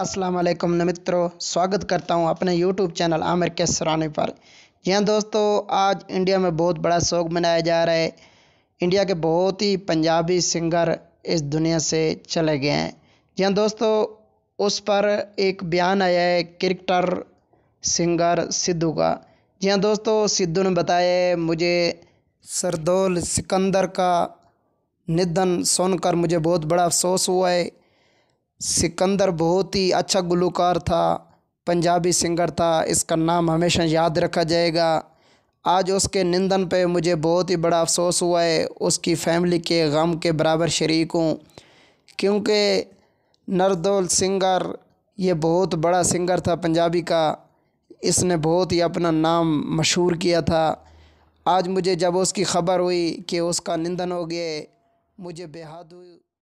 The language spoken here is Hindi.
असलम मित्रों स्वागत करता हूं अपने यूट्यूब चैनल आमिर के सराने पर जी हाँ दोस्तों आज इंडिया में बहुत बड़ा शौक मनाया जा रहा है इंडिया के बहुत ही पंजाबी सिंगर इस दुनिया से चले गए हैं जी हाँ दोस्तों उस पर एक बयान आया है क्रिकेटर सिंगर सिद्धू का जी हाँ दोस्तों सिद्धू ने बताया है मुझे सरदौल सिकंदर का निधन सुनकर मुझे बहुत बड़ा अफसोस हुआ है सिकंदर बहुत ही अच्छा गुलकार था पंजाबी सिंगर था इसका नाम हमेशा याद रखा जाएगा आज उसके निंदन पे मुझे बहुत ही बड़ा अफसोस हुआ है उसकी फैमिली के गम के बराबर शरीक हूँ क्योंकि नरदौल सिंगर ये बहुत बड़ा सिंगर था पंजाबी का इसने बहुत ही अपना नाम मशहूर किया था आज मुझे जब उसकी ख़बर हुई कि उसका निंदन हो गया मुझे बेहद हुई